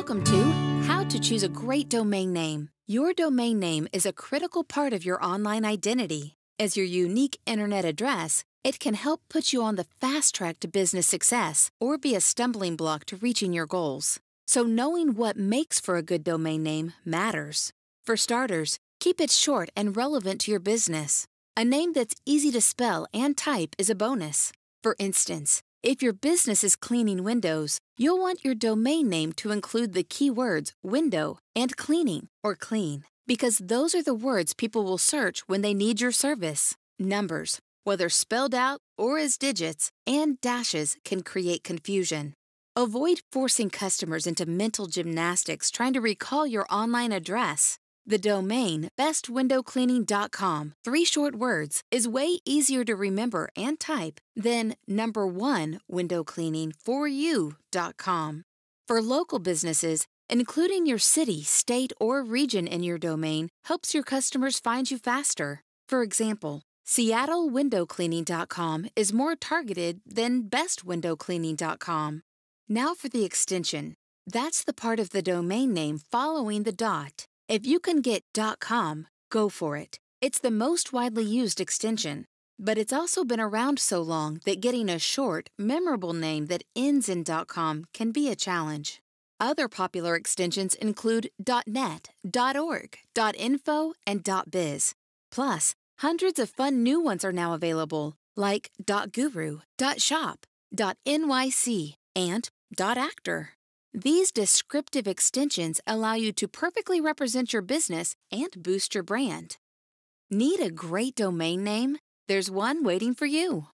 Welcome to How to Choose a Great Domain Name. Your domain name is a critical part of your online identity. As your unique internet address, it can help put you on the fast track to business success or be a stumbling block to reaching your goals. So, knowing what makes for a good domain name matters. For starters, keep it short and relevant to your business. A name that's easy to spell and type is a bonus. For instance, if your business is cleaning windows, you'll want your domain name to include the keywords window and cleaning or clean, because those are the words people will search when they need your service. Numbers, whether spelled out or as digits, and dashes can create confusion. Avoid forcing customers into mental gymnastics trying to recall your online address. The domain bestwindowcleaning.com, three short words, is way easier to remember and type than number one windowcleaning 4 you.com. For local businesses, including your city, state, or region in your domain helps your customers find you faster. For example, SeattleWindowCleaning.com is more targeted than BestWindowCleaning.com. Now for the extension. That's the part of the domain name following the dot. If you can get .com, go for it. It's the most widely used extension, but it's also been around so long that getting a short, memorable name that ends in .com can be a challenge. Other popular extensions include .net, .org, .info, and .biz. Plus, hundreds of fun new ones are now available, like .guru, .shop, .nyc, and .actor. These descriptive extensions allow you to perfectly represent your business and boost your brand. Need a great domain name? There's one waiting for you.